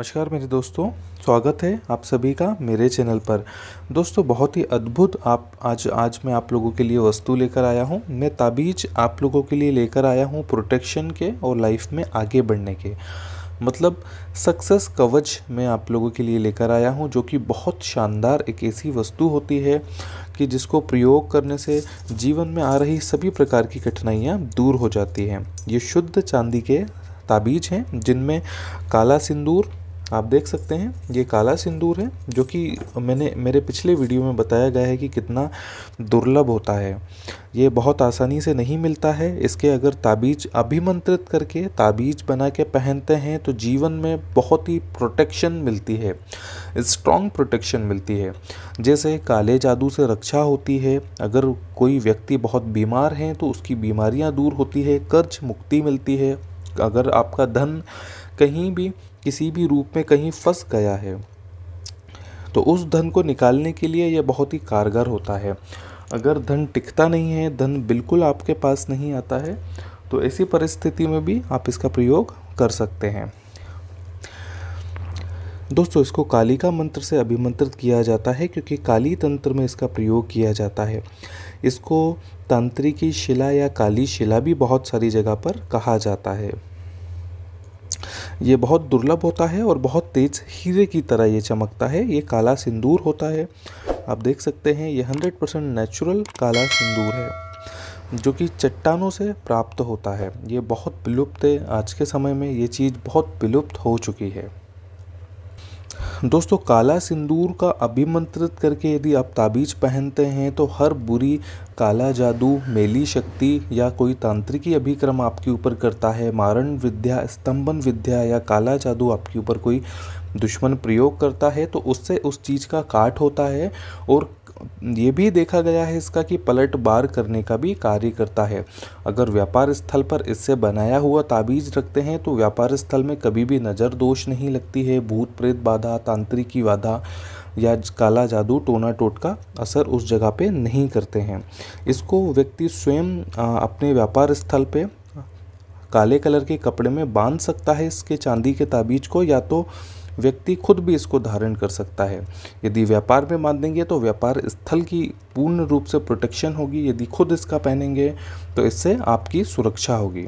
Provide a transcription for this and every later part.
नमस्कार मेरे दोस्तों स्वागत है आप सभी का मेरे चैनल पर दोस्तों बहुत ही अद्भुत आप आज आज मैं आप लोगों के लिए वस्तु लेकर आया हूँ मैं ताबीज आप लोगों के लिए लेकर आया हूँ प्रोटेक्शन के और लाइफ में आगे बढ़ने के मतलब सक्सेस कवच मैं आप लोगों के लिए लेकर आया हूँ जो कि बहुत शानदार एक ऐसी वस्तु होती है कि जिसको प्रयोग करने से जीवन में आ रही सभी प्रकार की कठिनाइयाँ दूर हो जाती हैं ये शुद्ध चांदी के ताबीज हैं जिनमें काला सिंदूर आप देख सकते हैं ये काला सिंदूर है जो कि मैंने मेरे पिछले वीडियो में बताया गया है कि कितना दुर्लभ होता है ये बहुत आसानी से नहीं मिलता है इसके अगर ताबीज अभिमंत्रित करके ताबीज बना के पहनते हैं तो जीवन में बहुत ही प्रोटेक्शन मिलती है स्ट्रॉन्ग प्रोटेक्शन मिलती है जैसे काले जादू से रक्षा होती है अगर कोई व्यक्ति बहुत बीमार हैं तो उसकी बीमारियाँ दूर होती है कर्ज मुक्ति मिलती है अगर आपका धन कहीं भी किसी भी रूप में कहीं फंस गया है तो उस धन को निकालने के लिए यह बहुत ही कारगर होता है अगर धन टिकता नहीं है धन बिल्कुल आपके पास नहीं आता है तो ऐसी परिस्थिति में भी आप इसका प्रयोग कर सकते हैं दोस्तों इसको काली का मंत्र से अभिमंत्रित किया जाता है क्योंकि काली तंत्र में इसका प्रयोग किया जाता है इसको तंत्री की शिला या काली शिला भी बहुत सारी जगह पर कहा जाता है ये बहुत दुर्लभ होता है और बहुत तेज़ हीरे की तरह ये चमकता है ये काला सिंदूर होता है आप देख सकते हैं ये 100 परसेंट नेचुरल काला सिंदूर है जो कि चट्टानों से प्राप्त होता है ये बहुत विलुप्त है आज के समय में ये चीज़ बहुत विलुप्त हो चुकी है दोस्तों काला सिंदूर का अभिमंत्रित करके यदि आप ताबीज पहनते हैं तो हर बुरी काला जादू मेली शक्ति या कोई तांत्रिकी अभिक्रम आपके ऊपर करता है मारण विद्या स्तंभन विद्या या काला जादू आपके ऊपर कोई दुश्मन प्रयोग करता है तो उससे उस चीज़ का काट होता है और ये भी देखा गया है इसका कि पलट बार करने का भी कार्य करता है अगर व्यापार स्थल पर इससे बनाया हुआ ताबीज रखते हैं तो व्यापार स्थल में कभी भी नज़र दोष नहीं लगती है भूत प्रेत बाधा तांत्रिकी बाधा या काला जादू टोना टोटका असर उस जगह पे नहीं करते हैं इसको व्यक्ति स्वयं अपने व्यापार स्थल पे काले कलर के कपड़े में बांध सकता है इसके चांदी के ताबीज को या तो व्यक्ति खुद भी इसको धारण कर सकता है यदि व्यापार में बांधेंगे तो व्यापार स्थल की पूर्ण रूप से प्रोटेक्शन होगी यदि खुद इसका पहनेंगे तो इससे आपकी सुरक्षा होगी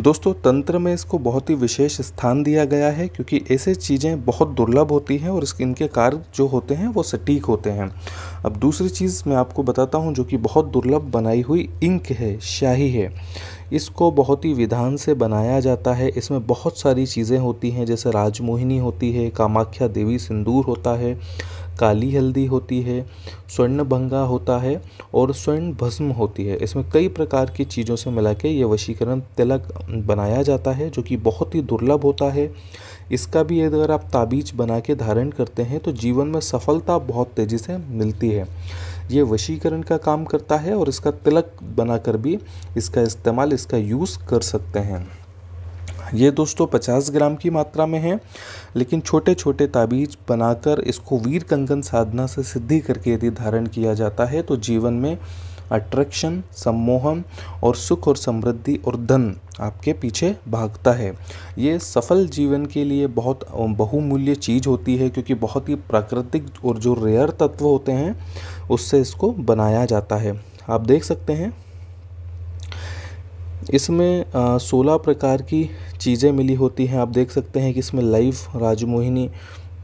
दोस्तों तंत्र में इसको बहुत ही विशेष स्थान दिया गया है क्योंकि ऐसे चीज़ें बहुत दुर्लभ होती हैं और इनके कार्य जो होते हैं वो सटीक होते हैं अब दूसरी चीज़ मैं आपको बताता हूँ जो कि बहुत दुर्लभ बनाई हुई इंक है शाही है इसको बहुत ही विधान से बनाया जाता है इसमें बहुत सारी चीज़ें होती हैं जैसे राजमोहिनी होती है कामाख्या देवी सिंदूर होता है काली हल्दी होती है स्वर्ण भंगा होता है और स्वर्ण भस्म होती है इसमें कई प्रकार की चीज़ों से मिला के ये वशीकरण तिलक बनाया जाता है जो कि बहुत ही दुर्लभ होता है इसका भी अगर आप ताबीज बना के धारण करते हैं तो जीवन में सफलता बहुत तेज़ी से मिलती है ये वशीकरण का काम करता है और इसका तिलक बनाकर भी इसका इस्तेमाल इसका यूज़ कर सकते हैं ये दोस्तों 50 ग्राम की मात्रा में है लेकिन छोटे छोटे ताबीज बनाकर इसको वीर कंगन साधना से सिद्धि करके यदि धारण किया जाता है तो जीवन में अट्रैक्शन सम्मोहन और सुख और समृद्धि और धन आपके पीछे भागता है ये सफल जीवन के लिए बहुत बहुमूल्य चीज़ होती है क्योंकि बहुत ही प्राकृतिक और जो रेयर तत्व होते हैं उससे इसको बनाया जाता है आप देख सकते हैं इसमें सोलह प्रकार की चीज़ें मिली होती हैं आप देख सकते हैं कि इसमें लाइफ राजमोहिनी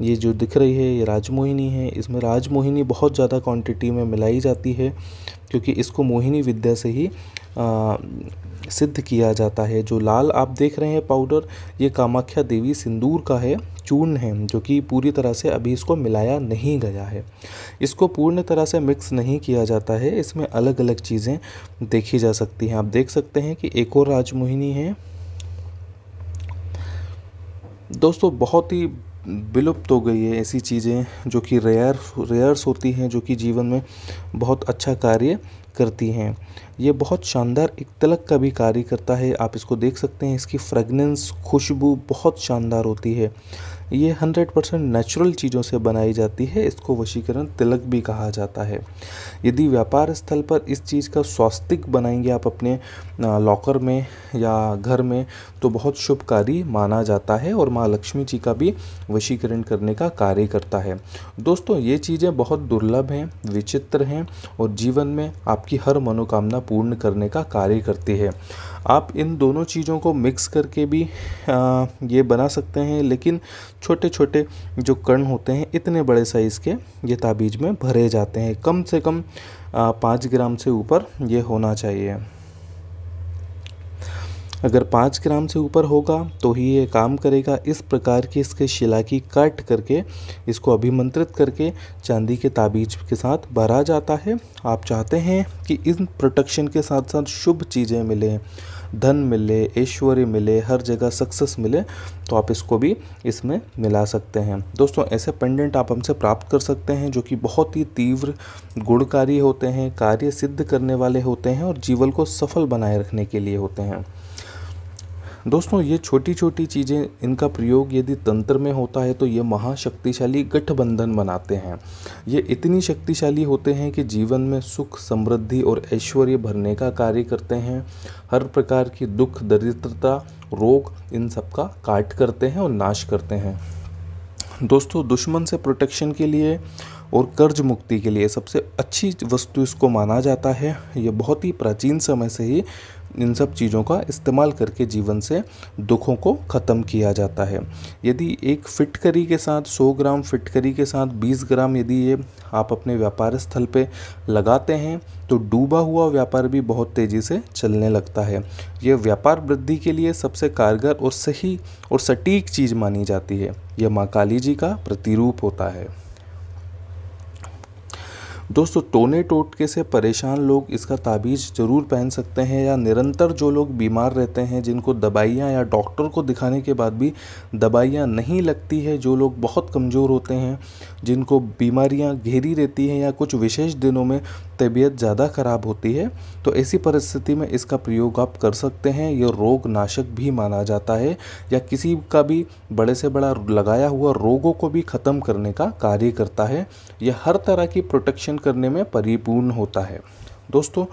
ये जो दिख रही है ये राजमोहिनी है इसमें राजमोहिनी बहुत ज़्यादा क्वांटिटी में मिलाई जाती है क्योंकि इसको मोहिनी विद्या से ही आ, सिद्ध किया जाता है जो लाल आप देख रहे हैं पाउडर ये कामाख्या देवी सिंदूर का है चूर्ण है जो कि पूरी तरह से अभी इसको मिलाया नहीं गया है इसको पूर्ण तरह से मिक्स नहीं किया जाता है इसमें अलग अलग चीज़ें देखी जा सकती हैं आप देख सकते हैं कि एक और राजमोहिनी है दोस्तों बहुत ही विलुप्त हो गई है ऐसी चीज़ें जो कि रेयर रेयर्स होती हैं जो कि जीवन में बहुत अच्छा कार्य करती हैं ये बहुत शानदार एक तिलक का भी कार्य करता है आप इसको देख सकते हैं इसकी फ्रेगनेंस खुशबू बहुत शानदार होती है ये 100 परसेंट नेचुरल चीज़ों से बनाई जाती है इसको वशीकरण तिलक भी कहा जाता है यदि व्यापार स्थल पर इस चीज़ का स्वास्तिक बनाएंगे आप अपने लॉकर में या घर में तो बहुत शुभकारी माना जाता है और माँ लक्ष्मी जी का भी वशीकरण करने का कार्य करता है दोस्तों ये चीज़ें बहुत दुर्लभ हैं विचित्र हैं और जीवन में आपकी हर मनोकामना पूर्ण करने का कार्य करती है आप इन दोनों चीज़ों को मिक्स करके भी आ, ये बना सकते हैं लेकिन छोटे छोटे जो कर्ण होते हैं इतने बड़े साइज़ के ये ताबीज में भरे जाते हैं कम से कम पाँच ग्राम से ऊपर ये होना चाहिए अगर पाँच ग्राम से ऊपर होगा तो ही ये काम करेगा इस प्रकार की इसके शिला की काट करके इसको अभिमंत्रित करके चांदी के ताबीज के साथ भरा जाता है आप चाहते हैं कि इन प्रोटेक्शन के साथ साथ शुभ चीज़ें मिलें धन मिले ऐश्वर्य मिले हर जगह सक्सेस मिले तो आप इसको भी इसमें मिला सकते हैं दोस्तों ऐसे पेंडेंट आप हमसे प्राप्त कर सकते हैं जो कि बहुत ही तीव्र गुणकारी होते हैं कार्य सिद्ध करने वाले होते हैं और जीवन को सफल बनाए रखने के लिए होते हैं दोस्तों ये छोटी छोटी चीज़ें इनका प्रयोग यदि तंत्र में होता है तो ये महाशक्तिशाली गठबंधन बनाते हैं ये इतनी शक्तिशाली होते हैं कि जीवन में सुख समृद्धि और ऐश्वर्य भरने का कार्य करते हैं हर प्रकार की दुख दरिद्रता रोग इन सब का काट करते हैं और नाश करते हैं दोस्तों दुश्मन से प्रोटेक्शन के लिए और कर्ज मुक्ति के लिए सबसे अच्छी वस्तु इसको माना जाता है ये बहुत ही प्राचीन समय से ही इन सब चीज़ों का इस्तेमाल करके जीवन से दुखों को ख़त्म किया जाता है यदि एक फिटकरी के साथ 100 ग्राम फिटकरी के साथ 20 ग्राम यदि ये आप अपने व्यापार स्थल पे लगाते हैं तो डूबा हुआ व्यापार भी बहुत तेज़ी से चलने लगता है यह व्यापार वृद्धि के लिए सबसे कारगर और सही और सटीक चीज़ मानी जाती है यह माँ काली जी का प्रतिरूप होता है दोस्तों टोने टोटके से परेशान लोग इसका ताबीज़ ज़रूर पहन सकते हैं या निरंतर जो लोग बीमार रहते हैं जिनको दवाइयाँ या डॉक्टर को दिखाने के बाद भी दवाइयाँ नहीं लगती है जो लोग बहुत कमज़ोर होते हैं जिनको बीमारियाँ घेरी रहती हैं या कुछ विशेष दिनों में तबीयत ज़्यादा ख़राब होती है तो ऐसी परिस्थिति में इसका प्रयोग आप कर सकते हैं यह रोग नाशक भी माना जाता है या किसी का भी बड़े से बड़ा लगाया हुआ रोगों को भी ख़त्म करने का कार्य करता है यह हर तरह की प्रोटेक्शन परिधान करने में परिपूर्ण होता है दोस्तों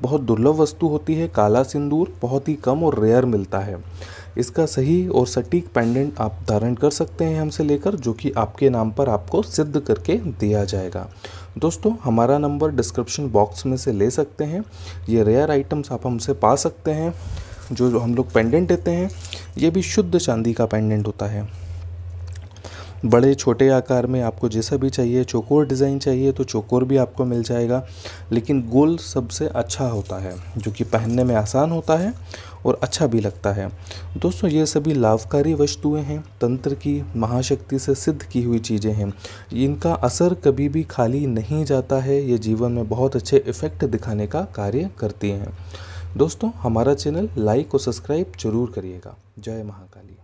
बहुत दुर्लभ वस्तु होती है काला सिंदूर बहुत ही कम और रेयर मिलता है इसका सही और सटीक पेंडेंट आप धारण कर सकते हैं हमसे लेकर जो कि आपके नाम पर आपको सिद्ध करके दिया जाएगा दोस्तों हमारा नंबर डिस्क्रिप्शन बॉक्स में से ले सकते हैं ये रेयर आइटम्स आप हमसे पा सकते हैं जो हम लोग पेंडेंट देते हैं ये भी शुद्ध चांदी का पेंडेंट होता है बड़े छोटे आकार में आपको जैसा भी चाहिए चोकोर डिज़ाइन चाहिए तो चोकोर भी आपको मिल जाएगा लेकिन गोल सबसे अच्छा होता है जो कि पहनने में आसान होता है और अच्छा भी लगता है दोस्तों ये सभी लाभकारी वस्तुएं हैं तंत्र की महाशक्ति से सिद्ध की हुई चीज़ें हैं इनका असर कभी भी खाली नहीं जाता है ये जीवन में बहुत अच्छे इफ़ेक्ट दिखाने का कार्य करती हैं दोस्तों हमारा चैनल लाइक और सब्सक्राइब जरूर करिएगा जय महाकाली